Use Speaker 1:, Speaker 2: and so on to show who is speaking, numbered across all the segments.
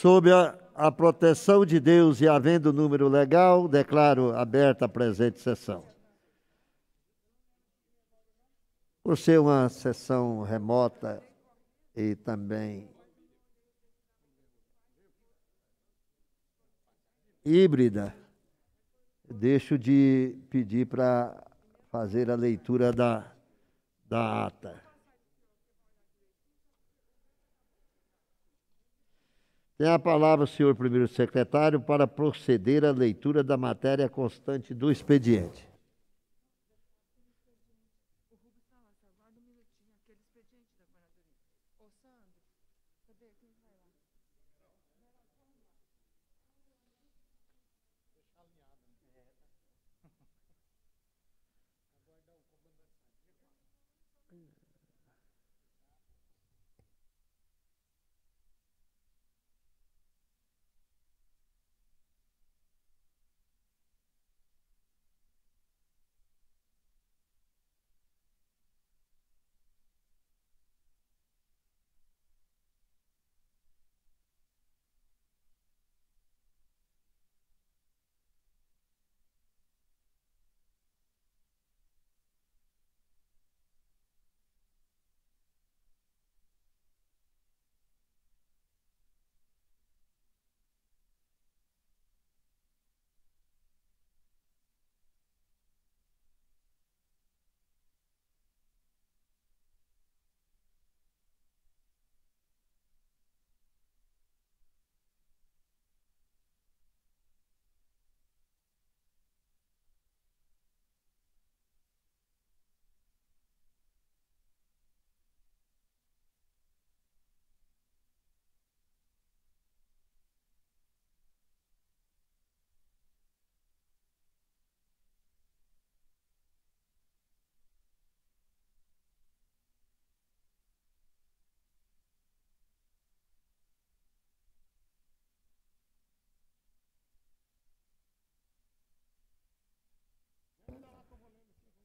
Speaker 1: Sob a, a proteção de Deus e havendo número legal, declaro aberta a presente sessão. Por ser uma sessão remota e também híbrida, deixo de pedir para fazer a leitura da, da ata. Tem a palavra o senhor primeiro secretário para proceder à leitura da matéria constante do expediente.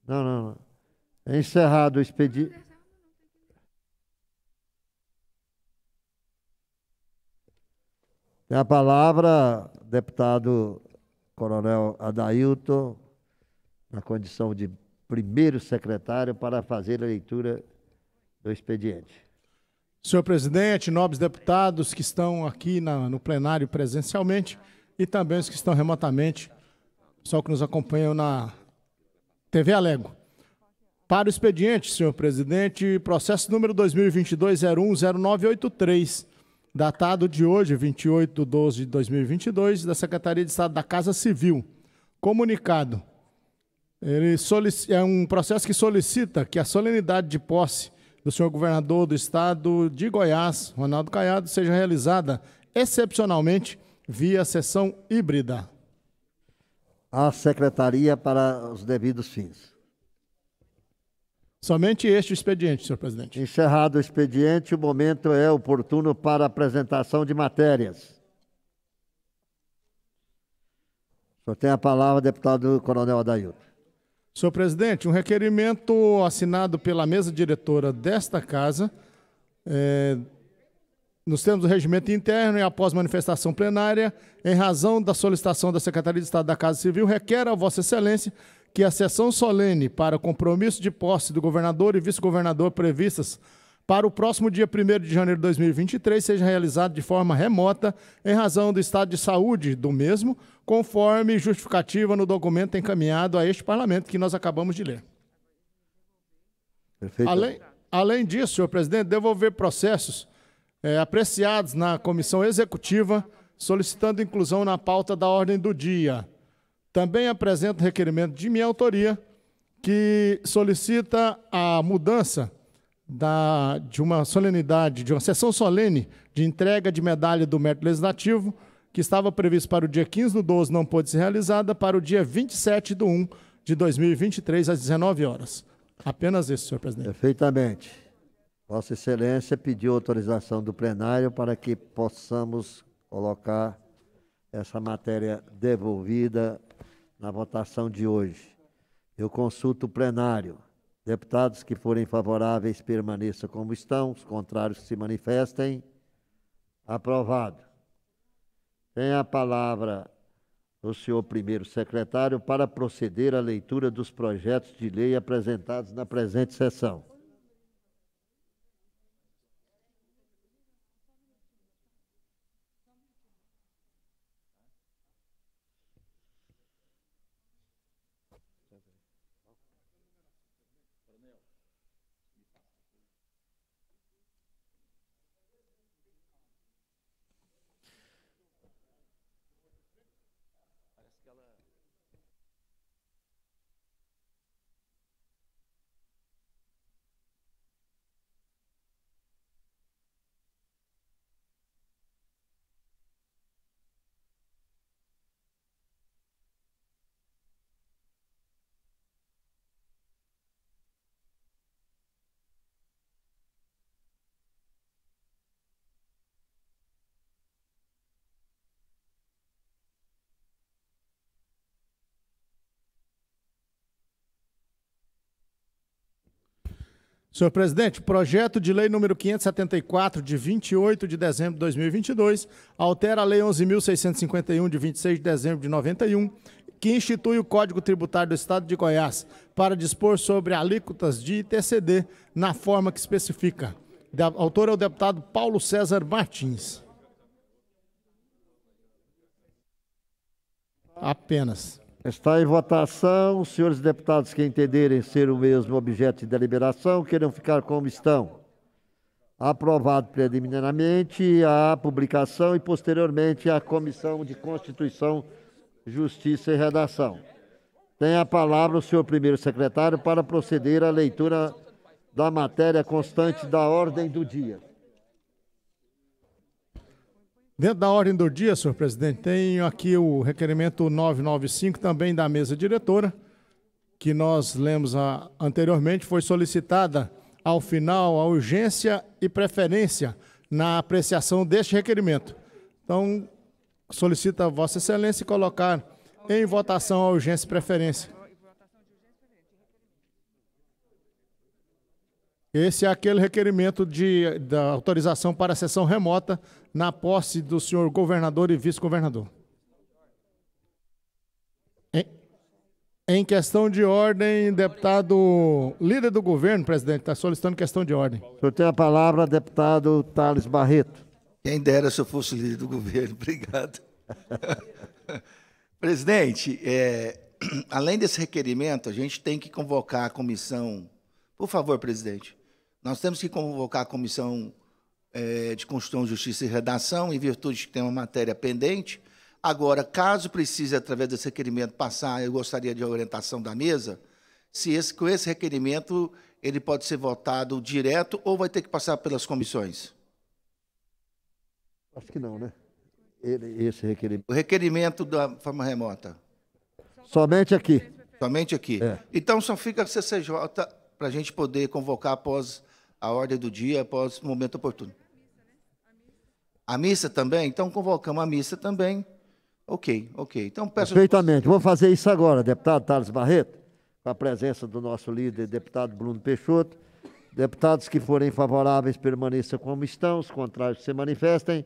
Speaker 1: Não, não, não. É encerrado o expediente. Tem a palavra, deputado Coronel Adailton, na condição de primeiro secretário, para fazer a leitura do expediente.
Speaker 2: Senhor presidente, nobres deputados que estão aqui na, no plenário presencialmente e também os que estão remotamente, só que nos acompanham na, TV Alego. Para o expediente, senhor presidente, processo número 2022-010983, datado de hoje, 28 de 12 de 2022, da Secretaria de Estado da Casa Civil. Comunicado. Ele é um processo que solicita que a solenidade de posse do senhor governador do estado de Goiás, Ronaldo Caiado, seja realizada excepcionalmente via sessão híbrida
Speaker 1: à secretaria para os devidos fins. Somente este expediente, senhor presidente. Encerrado o expediente, o momento é oportuno para apresentação de matérias. Só tem a palavra, deputado Coronel Adailton.
Speaker 2: Senhor presidente, um requerimento assinado pela mesa diretora desta casa, é, nos termos do regimento interno e após manifestação plenária, em razão da solicitação da Secretaria de Estado da Casa Civil, requer a Vossa Excelência que a sessão solene para compromisso de posse do governador e vice-governador previstas para o próximo dia 1 de janeiro de 2023 seja realizada de forma remota em razão do estado de saúde do mesmo, conforme justificativa no documento encaminhado a este parlamento que nós acabamos de ler. Perfeito. Além, além disso, senhor presidente, devolver processos é, apreciados na comissão executiva, solicitando inclusão na pauta da ordem do dia. Também apresento requerimento de minha autoria, que solicita a mudança da, de uma solenidade, de uma sessão solene de entrega de medalha do mérito legislativo, que estava previsto para o dia 15 do 12, não pôde ser realizada, para o dia 27 do 1 de 2023, às 19 horas. Apenas isso, senhor presidente. Perfeitamente.
Speaker 1: Vossa Excelência pediu autorização do plenário para que possamos colocar essa matéria devolvida na votação de hoje. Eu consulto o plenário. Deputados que forem favoráveis permaneçam como estão, os contrários se manifestem. Aprovado. Tem a palavra o senhor primeiro secretário para proceder à leitura dos projetos de lei apresentados na presente sessão.
Speaker 2: Senhor presidente, o projeto de lei número 574, de 28 de dezembro de 2022, altera a lei 11.651, de 26 de dezembro de 91, que institui o Código Tributário do Estado de Goiás para dispor sobre alíquotas de ITCD na forma que especifica. O autor é o deputado Paulo César Martins. Apenas.
Speaker 1: Está em votação. Os senhores deputados que entenderem ser o mesmo objeto de deliberação, queiram ficar como estão. Aprovado preliminarmente a publicação e, posteriormente, a Comissão de Constituição, Justiça e Redação. Tem a palavra o senhor primeiro secretário para proceder à leitura da matéria constante da ordem do dia. Dentro da
Speaker 2: ordem do dia, senhor presidente, tenho aqui o requerimento 995, também da mesa diretora, que nós lemos a, anteriormente, foi solicitada ao final a urgência e preferência na apreciação deste requerimento. Então, solicita a Vossa Excelência colocar em votação a urgência e preferência. Esse é aquele requerimento de, da autorização para a sessão remota na posse do senhor governador e vice-governador. Em, em, questão de ordem, deputado líder do governo, presidente, está solicitando questão de
Speaker 1: ordem. Eu tenho a palavra, deputado Thales Barreto. Quem dera se eu fosse líder do governo,
Speaker 3: obrigado.
Speaker 4: presidente, é, além desse requerimento, a gente tem que convocar a comissão por favor, presidente. Nós temos que convocar a Comissão é, de Constituição, Justiça e Redação, em virtude de que tem uma matéria pendente. Agora, caso precise, através desse requerimento, passar, eu gostaria de orientação da mesa, se esse, com esse requerimento ele pode ser votado direto ou vai ter que passar pelas comissões? Acho que não, né?
Speaker 1: Ele, esse requerimento. O
Speaker 4: requerimento da forma remota.
Speaker 1: Somente aqui.
Speaker 4: Somente aqui. É. Então só fica a CCJ para a gente poder convocar após a ordem do dia após o momento oportuno. A missa também? Então convocamos
Speaker 1: a missa também. Ok, ok. Então peço. Perfeitamente. Vou fazer isso agora, deputado Thales Barreto, com a presença do nosso líder, deputado Bruno Peixoto. Deputados que forem favoráveis permaneçam como estão, os contrários se manifestem.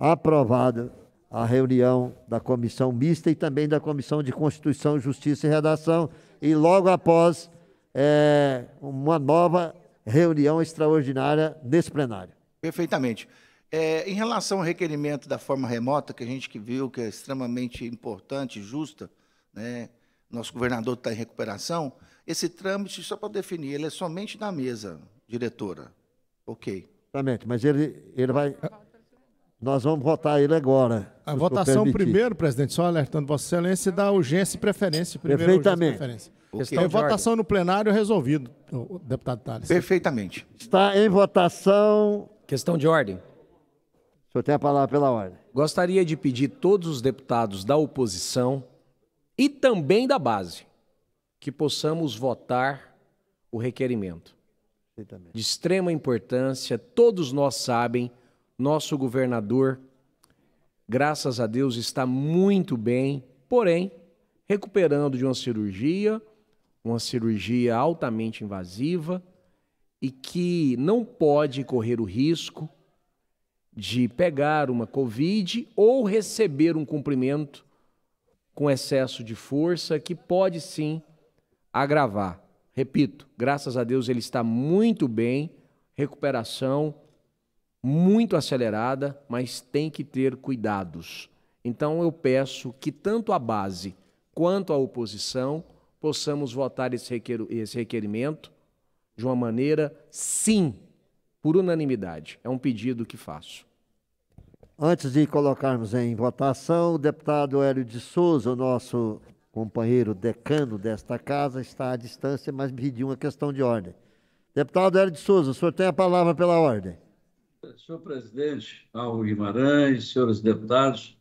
Speaker 1: Aprovada a reunião da comissão mista e também da comissão de Constituição, Justiça e Redação. E logo após, é, uma nova reunião extraordinária desse plenário. Perfeitamente. É, em relação ao requerimento da forma
Speaker 4: remota, que a gente que viu que é extremamente importante, justa, né? nosso governador está em recuperação, esse trâmite, só para definir, ele é somente na mesa, diretora.
Speaker 1: Ok. Exatamente, mas ele, ele vai. Nós vamos votar ele agora. A
Speaker 2: votação primeiro, presidente, só alertando Vossa Excelência, da urgência e preferência. Primeiro, Perfeitamente.
Speaker 4: Preferência. Está é em votação
Speaker 2: ordem. no plenário resolvido, deputado Tales.
Speaker 4: Perfeitamente.
Speaker 5: Está em votação. Questão de ordem. O senhor tem a palavra pela ordem. Gostaria de pedir todos os deputados da oposição e também da base que possamos votar o requerimento. De extrema importância, todos nós sabem, nosso governador, graças a Deus, está muito bem, porém, recuperando de uma cirurgia uma cirurgia altamente invasiva e que não pode correr o risco de pegar uma Covid ou receber um cumprimento com excesso de força que pode sim agravar. Repito, graças a Deus ele está muito bem, recuperação muito acelerada, mas tem que ter cuidados. Então eu peço que tanto a base quanto a oposição possamos votar esse, requer, esse requerimento de uma maneira sim, por unanimidade. É um pedido que faço.
Speaker 1: Antes de colocarmos em votação, o deputado Hélio de Souza, o nosso companheiro decano desta casa, está à distância, mas me pediu uma questão de ordem. Deputado Hélio de Souza, o senhor tem a palavra pela ordem.
Speaker 3: Senhor presidente, Paulo Guimarães, senhores deputados,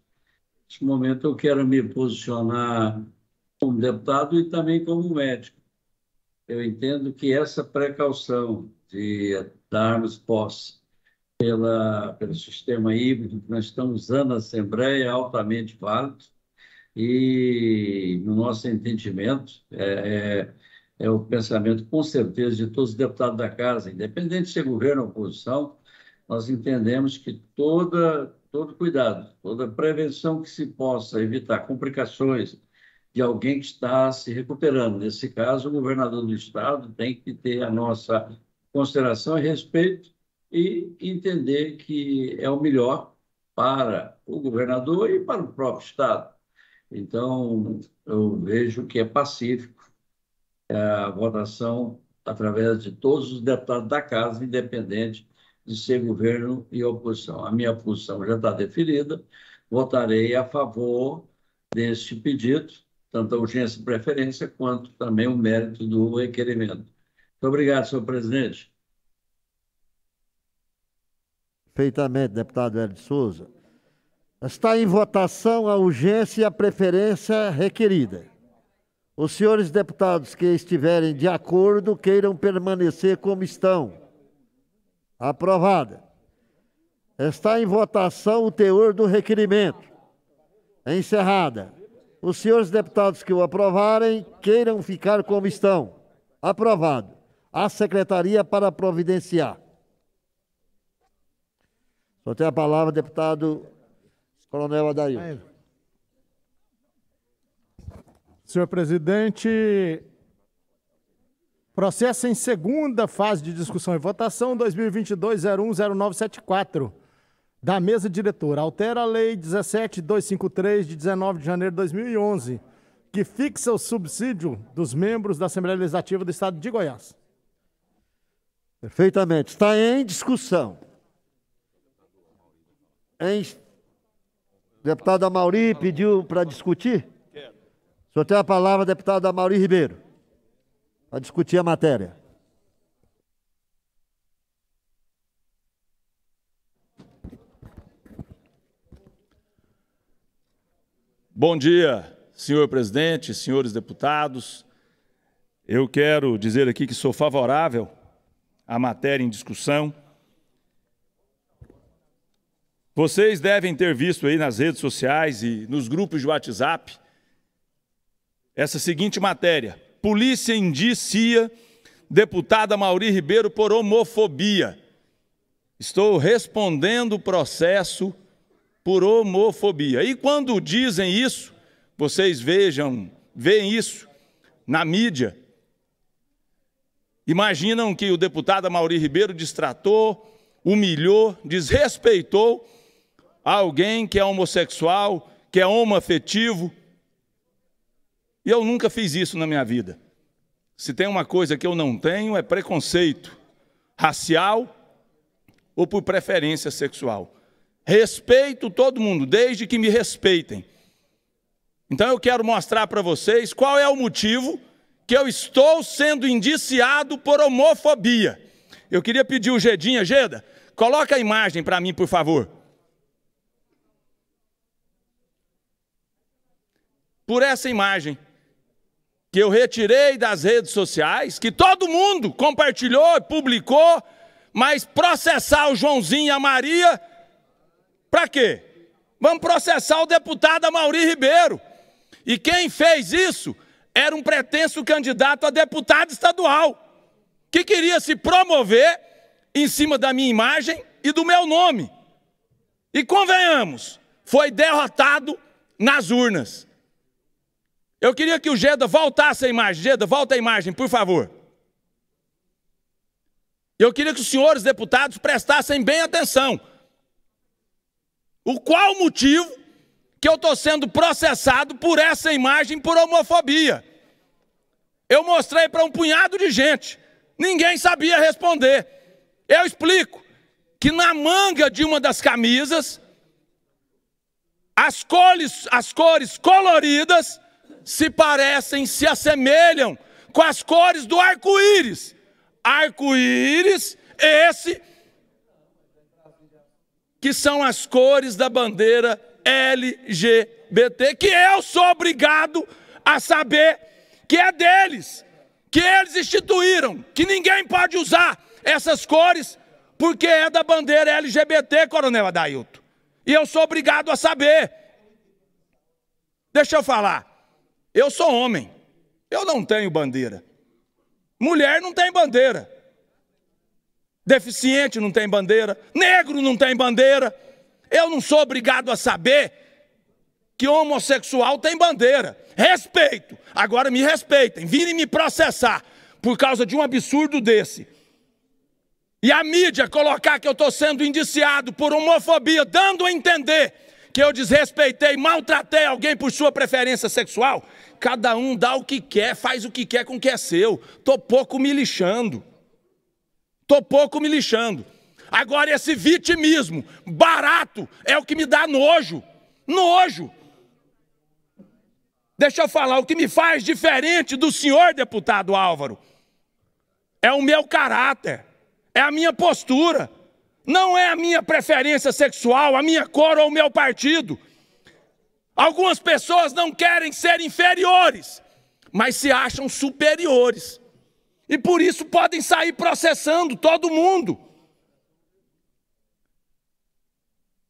Speaker 3: neste momento eu quero me posicionar como deputado e também como médico. Eu entendo que essa precaução de darmos posse pela, pelo sistema híbrido que nós estamos usando na Assembleia é altamente válido e, no nosso entendimento, é, é, é, o pensamento, com certeza, de todos os deputados da Casa, independente se é governo ou oposição, nós entendemos que toda, todo cuidado, toda prevenção que se possa evitar complicações, de alguém que está se recuperando. Nesse caso, o governador do estado tem que ter a nossa consideração e respeito e entender que é o melhor para o governador e para o próprio estado. Então, eu vejo que é pacífico é, a votação através de todos os deputados da casa, independente de ser governo e oposição. A minha posição já está definida, votarei a favor deste pedido tanto a urgência e preferência, quanto também o mérito do requerimento. Muito obrigado, senhor presidente.
Speaker 1: Perfeitamente, deputado Hélio Souza. Está em votação a urgência e a preferência requerida. Os senhores deputados que estiverem de acordo queiram permanecer como estão. Aprovada. Está em votação o teor do requerimento. Encerrada. Os senhores deputados que o aprovarem queiram ficar como estão. Aprovado. A secretaria para providenciar. Só tem a palavra, deputado Coronel Adair. Senhor presidente,
Speaker 2: processo em segunda fase de discussão e votação 2022 010974 da mesa diretora. Altera a Lei 17253, de 19 de janeiro de 2011, que fixa o subsídio dos membros da Assembleia Legislativa do Estado de Goiás.
Speaker 1: Perfeitamente. Está em discussão. Em... Deputada Mauri pediu para discutir? O senhor tem a palavra, deputada Mauri Ribeiro, para discutir a matéria.
Speaker 6: Bom dia, senhor presidente, senhores deputados. Eu quero dizer aqui que sou favorável à matéria em discussão. Vocês devem ter visto aí nas redes sociais e nos grupos de WhatsApp essa seguinte matéria: Polícia indicia deputada Mauri Ribeiro por homofobia. Estou respondendo o processo por homofobia. E quando dizem isso, vocês vejam, veem isso na mídia. Imaginam que o deputado Mauri Ribeiro distratou, humilhou, desrespeitou alguém que é homossexual, que é homoafetivo. E eu nunca fiz isso na minha vida. Se tem uma coisa que eu não tenho é preconceito racial ou por preferência sexual. Respeito todo mundo, desde que me respeitem. Então eu quero mostrar para vocês qual é o motivo que eu estou sendo indiciado por homofobia. Eu queria pedir o Gedinha, Geda, coloca a imagem para mim, por favor. Por essa imagem que eu retirei das redes sociais, que todo mundo compartilhou e publicou, mas processar o Joãozinho e a Maria para quê? Vamos processar o deputado Mauri Ribeiro. E quem fez isso era um pretenso candidato a deputado estadual, que queria se promover em cima da minha imagem e do meu nome. E convenhamos, foi derrotado nas urnas. Eu queria que o Geda voltasse a imagem. Geda, volta a imagem, por favor. Eu queria que os senhores deputados prestassem bem atenção. O qual motivo que eu estou sendo processado por essa imagem por homofobia? Eu mostrei para um punhado de gente, ninguém sabia responder. Eu explico que na manga de uma das camisas, as cores, as cores coloridas se parecem, se assemelham com as cores do arco-íris. Arco-íris, esse que são as cores da bandeira LGBT, que eu sou obrigado a saber que é deles, que eles instituíram, que ninguém pode usar essas cores porque é da bandeira LGBT, Coronel Adailto. E eu sou obrigado a saber. Deixa eu falar. Eu sou homem. Eu não tenho bandeira. Mulher não tem bandeira. Deficiente não tem bandeira, negro não tem bandeira. Eu não sou obrigado a saber que homossexual tem bandeira. Respeito. Agora me respeitem, virem me processar por causa de um absurdo desse. E a mídia colocar que eu estou sendo indiciado por homofobia, dando a entender que eu desrespeitei, maltratei alguém por sua preferência sexual. Cada um dá o que quer, faz o que quer com o que é seu. Estou pouco me lixando. Tô pouco me lixando. Agora, esse vitimismo barato é o que me dá nojo. Nojo. Deixa eu falar, o que me faz diferente do senhor deputado Álvaro é o meu caráter, é a minha postura, não é a minha preferência sexual, a minha cor ou o meu partido. Algumas pessoas não querem ser inferiores, mas se acham superiores. E por isso podem sair processando todo mundo.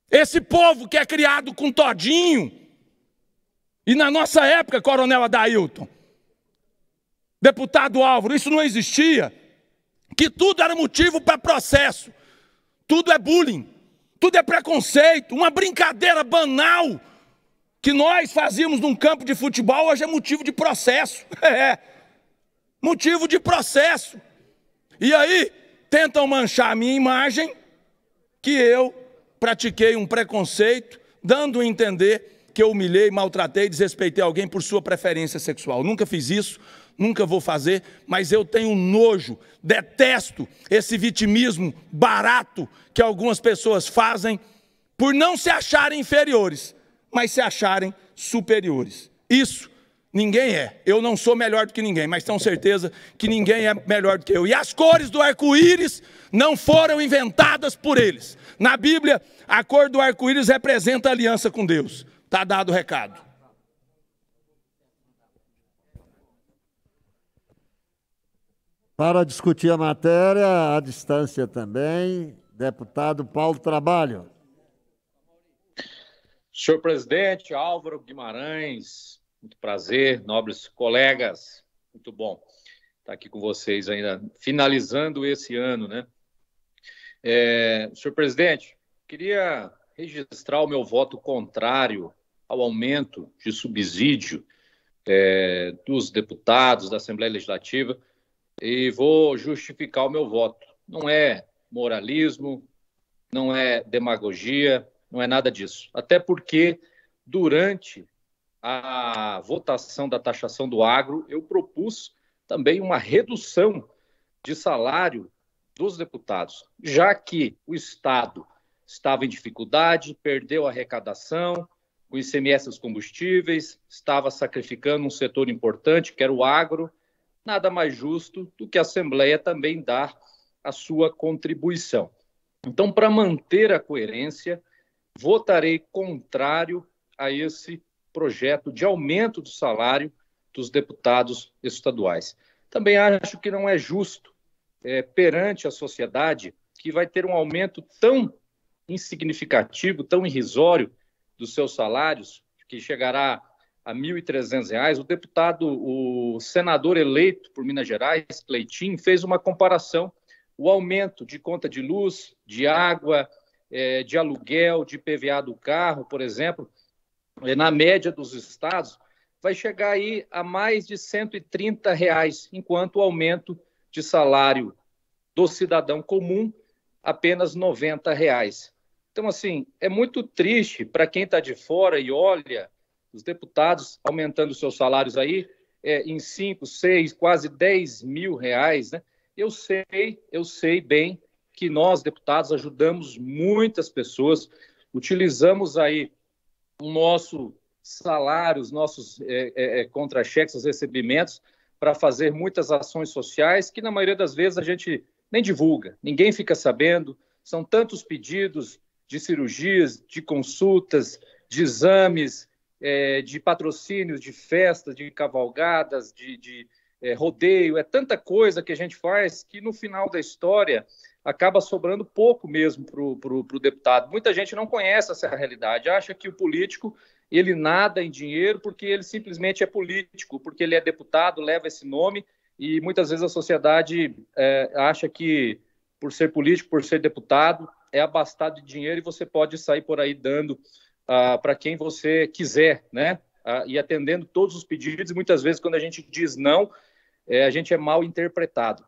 Speaker 6: Esse povo que é criado com todinho, e na nossa época, Coronel Adailton, deputado Álvaro, isso não existia, que tudo era motivo para processo, tudo é bullying, tudo é preconceito, uma brincadeira banal que nós fazíamos num campo de futebol hoje é motivo de processo. É motivo de processo. E aí tentam manchar a minha imagem que eu pratiquei um preconceito, dando a entender que eu humilhei, maltratei, desrespeitei alguém por sua preferência sexual. Nunca fiz isso, nunca vou fazer, mas eu tenho nojo, detesto esse vitimismo barato que algumas pessoas fazem por não se acharem inferiores, mas se acharem superiores. Isso Ninguém é. Eu não sou melhor do que ninguém, mas tenho certeza que ninguém é melhor do que eu. E as cores do arco-íris não foram inventadas por eles. Na Bíblia, a cor do arco-íris representa a aliança com Deus. Está dado o recado.
Speaker 1: Para discutir a matéria, à distância também, deputado Paulo Trabalho.
Speaker 7: Senhor presidente, Álvaro Guimarães, muito prazer, nobres colegas. Muito bom estar aqui com vocês ainda, finalizando esse ano, né? É, senhor presidente, queria registrar o meu voto contrário ao aumento de subsídio é, dos deputados da Assembleia Legislativa e vou justificar o meu voto. Não é moralismo, não é demagogia, não é nada disso. Até porque, durante a votação da taxação do agro, eu propus também uma redução de salário dos deputados, já que o Estado estava em dificuldade, perdeu a arrecadação, o ICMS dos combustíveis, estava sacrificando um setor importante, que era o agro, nada mais justo do que a Assembleia também dar a sua contribuição. Então, para manter a coerência, votarei contrário a esse projeto de aumento do salário dos deputados estaduais. Também acho que não é justo é, perante a sociedade que vai ter um aumento tão insignificativo, tão irrisório dos seus salários, que chegará a R$ 1.300, o deputado, o senador eleito por Minas Gerais, Cleitinho, fez uma comparação. O aumento de conta de luz, de água, é, de aluguel, de PVA do carro, por exemplo, é, na média dos estados, vai chegar aí a mais de 130 reais, enquanto o aumento de salário do cidadão comum apenas 90 reais. Então, assim, é muito triste para quem está de fora e olha os deputados aumentando seus salários aí é, em 5, 6, quase 10 mil reais, né? Eu sei, eu sei bem que nós, deputados, ajudamos muitas pessoas, utilizamos aí o nosso salário, os nossos é, é, é, contra-cheques, os recebimentos, para fazer muitas ações sociais que, na maioria das vezes, a gente nem divulga, ninguém fica sabendo. São tantos pedidos de cirurgias, de consultas, de exames, é, de patrocínios, de festas, de cavalgadas, de, de é, rodeio, é tanta coisa que a gente faz que no final da história acaba sobrando pouco mesmo para o deputado. Muita gente não conhece essa realidade, acha que o político ele nada em dinheiro porque ele simplesmente é político, porque ele é deputado, leva esse nome, e muitas vezes a sociedade é, acha que por ser político, por ser deputado, é abastado de dinheiro e você pode sair por aí dando ah, para quem você quiser, né? Ah, e atendendo todos os pedidos, e muitas vezes quando a gente diz não, é, a gente é mal interpretado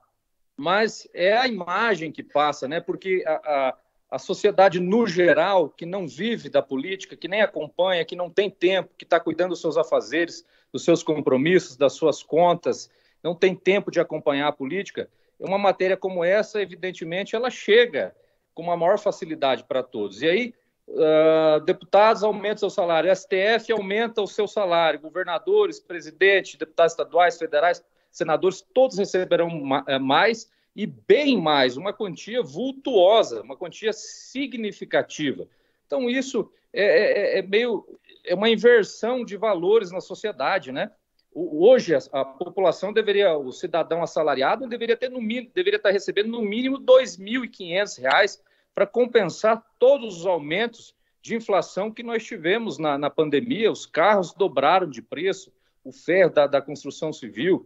Speaker 7: mas é a imagem que passa, né? Porque a, a, a sociedade no geral, que não vive da política, que nem acompanha, que não tem tempo, que está cuidando dos seus afazeres, dos seus compromissos, das suas contas, não tem tempo de acompanhar a política, uma matéria como essa, evidentemente, ela chega com uma maior facilidade para todos. E aí, uh, deputados aumentam seu salário, STF aumenta o seu salário, governadores, presidente, deputados estaduais, federais, senadores, todos receberão eh, mais e bem mais, uma quantia vultuosa, uma quantia significativa. Então, isso é, é, é, é meio é uma inversão de valores na sociedade, né? Hoje a, a, população deveria, o cidadão assalariado deveria ter no mínimo, deveria estar recebendo no mínimo R$ 2.500 para compensar todos os aumentos de inflação que nós tivemos na, na pandemia. Os carros dobraram de preço, o ferro da, da construção civil,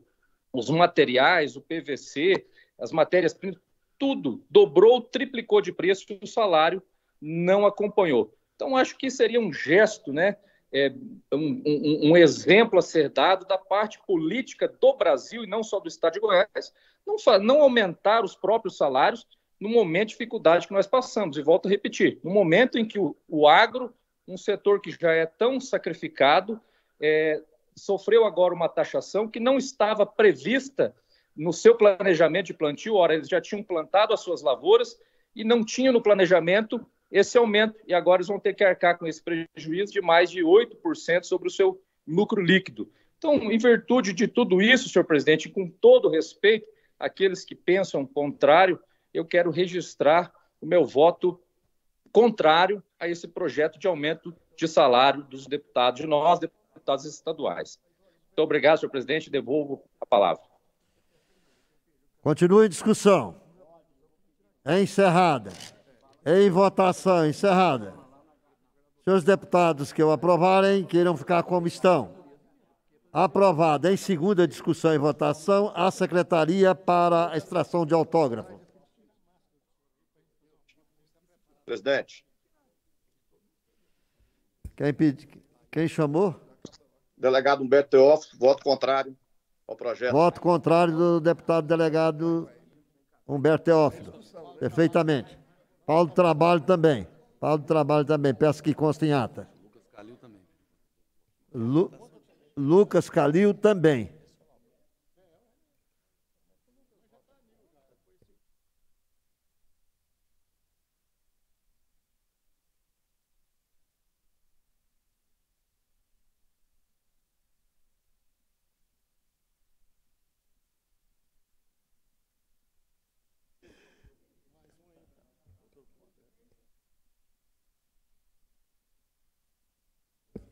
Speaker 7: os materiais, o PVC, as matérias-primas, tudo dobrou, triplicou de preço e o salário não acompanhou. Então, acho que seria um gesto, né? É, um, um, um, exemplo a ser dado da parte política do Brasil e não só do Estado de Goiás, não, não aumentar os próprios salários no momento de dificuldade que nós passamos. E volto a repetir, no momento em que o, o agro, um setor que já é tão sacrificado, é, sofreu agora uma taxação que não estava prevista no seu planejamento de plantio. Ora, eles já tinham plantado as suas lavouras e não tinham no planejamento esse aumento, e agora eles vão ter que arcar com esse prejuízo de mais de 8% sobre o seu lucro líquido. Então, em virtude de tudo isso, senhor presidente, com todo respeito àqueles que pensam contrário, eu quero registrar o meu voto contrário a esse projeto de aumento de salário dos deputados, de nós, deputados deputados estaduais. Muito obrigado, senhor presidente. Devolvo a palavra.
Speaker 1: Continua a discussão. É encerrada. É em votação, encerrada. Senhores deputados que eu aprovarem, queiram ficar como estão. Aprovada em segunda discussão e votação a secretaria para a extração de autógrafo. Presidente. Quem, pedi... Quem chamou?
Speaker 2: Delegado Humberto Teófilo, voto contrário ao projeto.
Speaker 1: Voto contrário do deputado delegado Humberto Teófilo. Perfeitamente. Paulo do Trabalho também. Paulo do Trabalho também. Peço que conste em ata. Lucas Calil também. Lucas Calil também.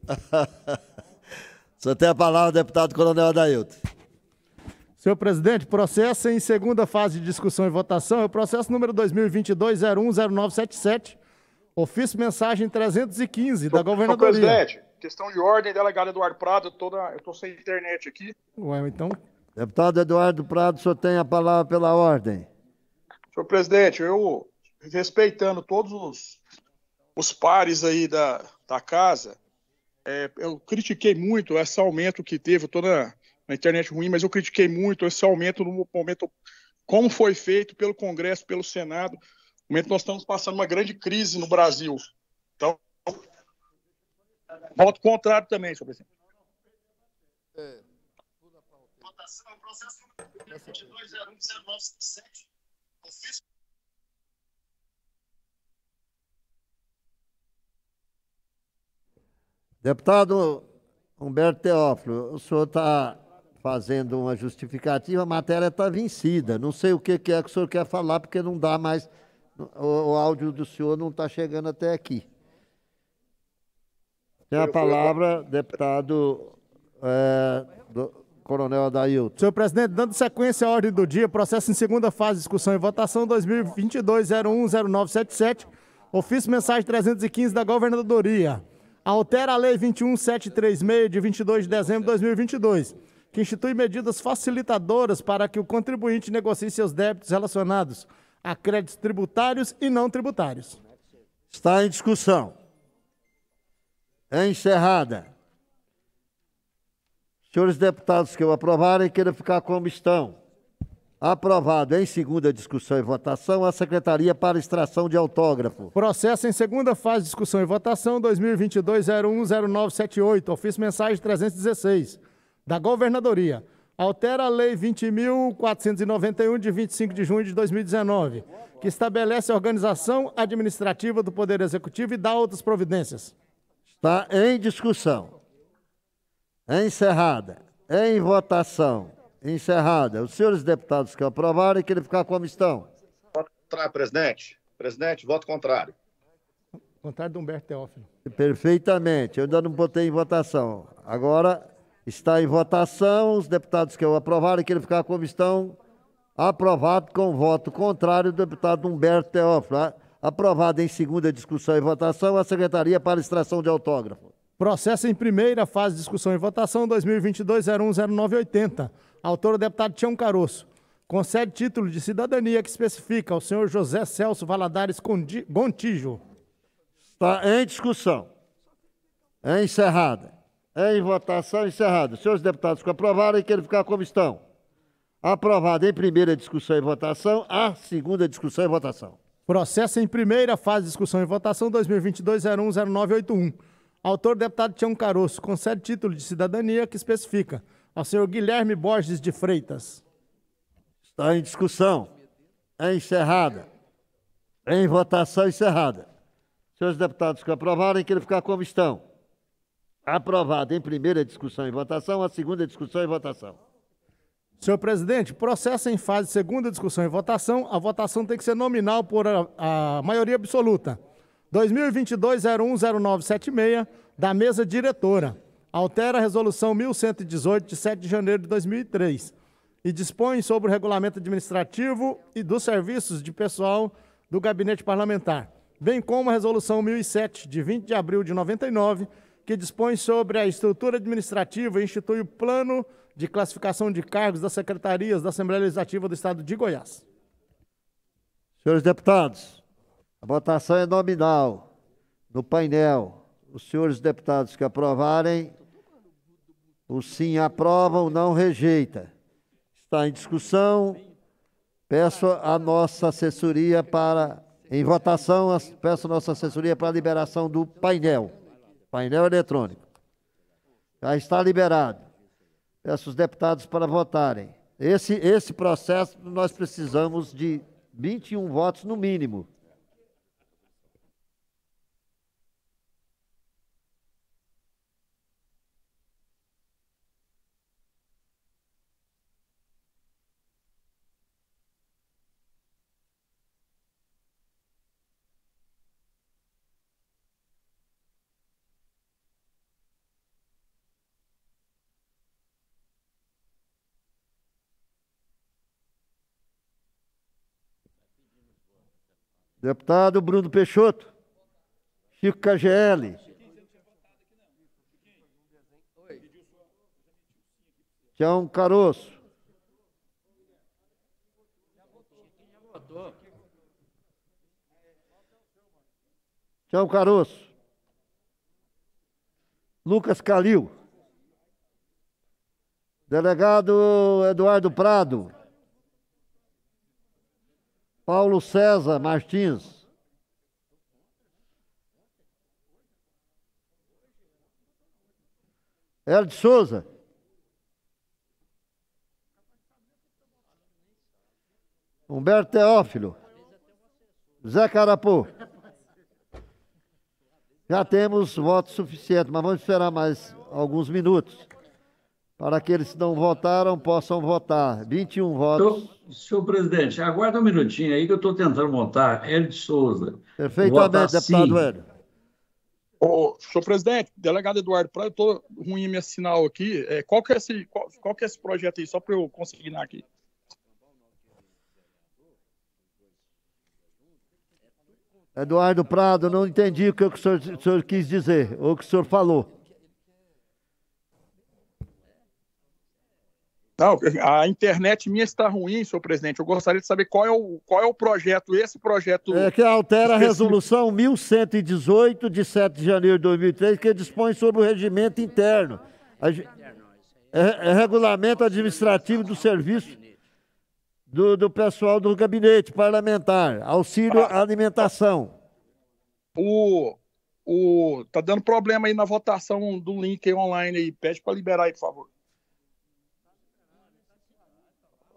Speaker 1: Só tem a palavra, deputado Coronel Adailton.
Speaker 2: Senhor presidente, processo em segunda fase de discussão e votação é o processo número 2022 010977, ofício mensagem 315 da governadora. Senhor presidente,
Speaker 8: questão de ordem, delegado Eduardo Prado, toda, eu estou sem internet aqui.
Speaker 1: Ué, então. Deputado Eduardo Prado, o senhor tem a palavra pela ordem.
Speaker 8: Senhor presidente, eu respeitando todos os, os pares aí da, da casa, é, eu critiquei muito esse aumento que teve, estou na, na, internet ruim, mas eu critiquei muito esse aumento no momento, como foi feito pelo Congresso, pelo Senado. No momento nós estamos passando uma grande crise no Brasil. Então, voto contrário também, senhor presidente.
Speaker 1: É.
Speaker 2: Votação é processo Ofício.
Speaker 1: Deputado Humberto Teófilo, o senhor está fazendo uma justificativa, a matéria está vencida. Não sei o que, é que o senhor quer falar, porque não dá mais. O, o áudio do senhor não está chegando até aqui. Tem a palavra, deputado é, do, Coronel Adailton. Senhor
Speaker 2: presidente, dando sequência à ordem do dia, processo em segunda fase, discussão e votação 2022 010977, ofício mensagem 315 da governadoria altera a Lei 21736, de 22 de dezembro de 2022, que institui medidas facilitadoras para que o contribuinte negocie seus débitos relacionados a créditos tributários
Speaker 1: e não tributários. Está em discussão. É encerrada. Senhores deputados que o aprovarem, queiram ficar como estão. Aprovado em segunda discussão e votação a Secretaria para Extração de Autógrafo. Processo em segunda fase, discussão e votação 2022-010978,
Speaker 2: ofício mensagem 316, da Governadoria. Altera a Lei 20.491, de 25 de junho de 2019, que estabelece a organização administrativa do Poder Executivo e dá outras providências. Está em
Speaker 1: discussão. Encerrada. Em votação encerrada. Os senhores deputados que aprovaram e que ele ficar como estão.
Speaker 4: Contrário, presidente. Presidente, voto contrário.
Speaker 2: Contrário do Humberto Teófilo.
Speaker 1: Perfeitamente. Eu ainda não botei em votação. Agora está em votação os deputados que aprovaram e que ele ficar como estão. Aprovado com voto contrário do deputado Humberto Teófilo. Aprovado em segunda discussão e votação a Secretaria para Extração de Autógrafo.
Speaker 2: Processo em primeira fase de discussão e votação 2022 010980. Autor, deputado Tião Caroço. Concede título de cidadania que especifica ao senhor José Celso
Speaker 1: Valadares Gontijo. Está em discussão. É encerrada. É em votação encerrada. Senhores deputados que aprovaram e querem ficar como estão. Aprovada em primeira discussão e votação, a segunda discussão e votação.
Speaker 2: Processo em primeira fase de discussão e votação 2022-010981. Autor, deputado Tião Caroço, concede título de cidadania que especifica ao senhor Guilherme Borges de Freitas.
Speaker 1: Está em discussão. É encerrada. É em votação encerrada. Senhores deputados que aprovarem, que ele ficar como estão. Aprovado em primeira discussão e votação, a segunda discussão e votação.
Speaker 2: Senhor presidente, processo em fase de segunda discussão e votação. A votação tem que ser nominal por a, a maioria absoluta. 2022-010976, da mesa diretora altera a Resolução 1118, de 7 de janeiro de 2003, e dispõe sobre o regulamento administrativo e dos serviços de pessoal do Gabinete Parlamentar, bem como a Resolução 1007, de 20 de abril de 99, que dispõe sobre a estrutura administrativa e institui o plano de classificação de cargos das secretarias da Assembleia Legislativa do Estado de Goiás.
Speaker 1: Senhores deputados, a votação é nominal. No painel, os senhores deputados que aprovarem o sim aprova, o não rejeita. Está em discussão. Peço a nossa assessoria para, em votação, peço a nossa assessoria para a liberação do painel. Painel eletrônico. Já está liberado. Peço os deputados para votarem. Esse, esse processo nós precisamos de 21 votos no mínimo. Deputado Bruno Peixoto. Chico KGL. Tião Caroço. Tião Caroço. Lucas Calil. Delegado Eduardo Prado. Paulo César Martins. Ela de Souza. Humberto Teófilo. Zé Carapô. Já temos votos suficientes, mas vamos esperar mais alguns minutos para que eles que não votaram possam votar. 21 votos.
Speaker 3: Senhor presidente, aguarda um minutinho aí que eu estou tentando montar. Hélio de Souza.
Speaker 1: Perfeitamente, deputado Hélio.
Speaker 8: Ô, senhor presidente, delegado Eduardo Prado, eu estou ruim me sinal aqui. É, qual, que é esse, qual, qual que é esse projeto aí, só para eu conseguir aqui?
Speaker 1: Eduardo Prado, não entendi o que o senhor, o senhor quis dizer, ou o que o senhor falou.
Speaker 8: Não, a internet minha está ruim, senhor presidente. Eu gostaria de saber qual é o, qual é o projeto, esse projeto. É que altera específico. a
Speaker 1: resolução 1118 de 7 de janeiro de 2003, que dispõe sobre o regimento interno. É, é regulamento administrativo do serviço do, do pessoal do gabinete parlamentar, auxílio à
Speaker 8: alimentação. O, o, tá dando problema aí na votação do link online aí. Pede para liberar aí, por favor.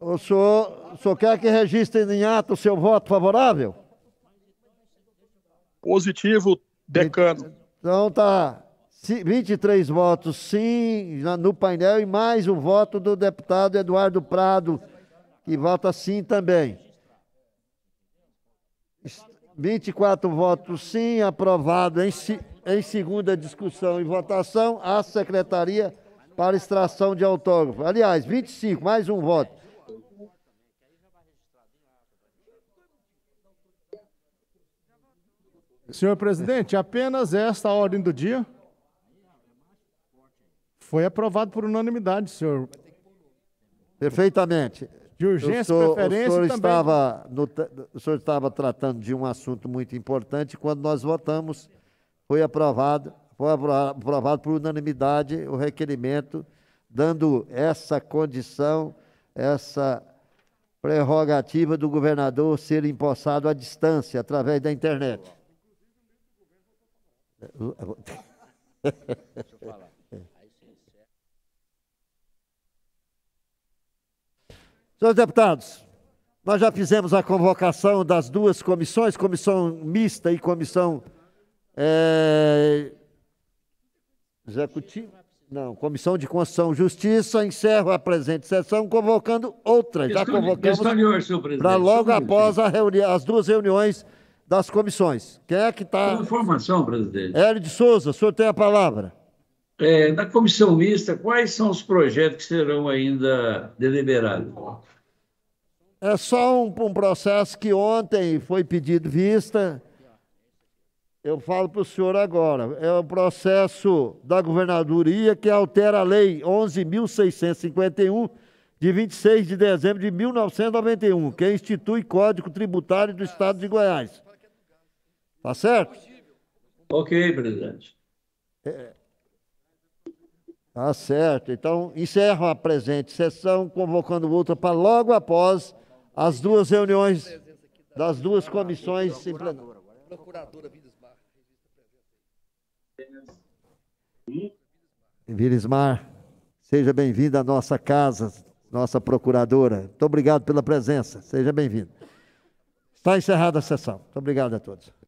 Speaker 1: O senhor, o senhor quer que registre em ato o seu voto favorável?
Speaker 8: Positivo, decano.
Speaker 1: Então tá. 23 votos sim no painel e mais o voto do deputado Eduardo Prado, que vota sim também. 24 votos sim, aprovado em, em segunda discussão e votação, a secretaria para extração de autógrafo. Aliás, 25, mais um voto.
Speaker 2: Senhor presidente, apenas esta ordem do dia
Speaker 1: foi aprovado por unanimidade, senhor. Perfeitamente. De urgência, o senhor, preferência o senhor também. Estava no, o senhor estava tratando de um assunto muito importante. Quando nós votamos, foi aprovado, foi aprovado por unanimidade o requerimento, dando essa condição, essa prerrogativa do governador ser empossado à distância, através da internet. Deixa eu falar. Senhores deputados, nós já fizemos a convocação das duas comissões, comissão mista e comissão é, executiva. Não, Comissão de Constituição e Justiça, encerro a presente sessão convocando outra. Já convocamos para logo após reunião, as duas reuniões das comissões. Quem é que está. Informação, presidente. Hélio de Souza, o senhor tem a palavra.
Speaker 3: É, na comissão mista, quais são os projetos que serão ainda deliberados?
Speaker 1: É só um, um processo que ontem foi pedido vista. Eu falo para o senhor agora. É o um processo da governadoria que altera a Lei 11.651, de 26 de dezembro de 1991, que institui Código Tributário do Estado de Goiás. Tá certo? Ok, presidente. É. Tá certo. Então, encerro a presente sessão, convocando outra para logo após as duas reuniões das duas comissões em Procuradora Vilismar. seja bem-vinda à nossa casa, nossa procuradora. Muito obrigado pela presença. Seja bem-vindo. Está encerrada a sessão. Muito obrigado a todos.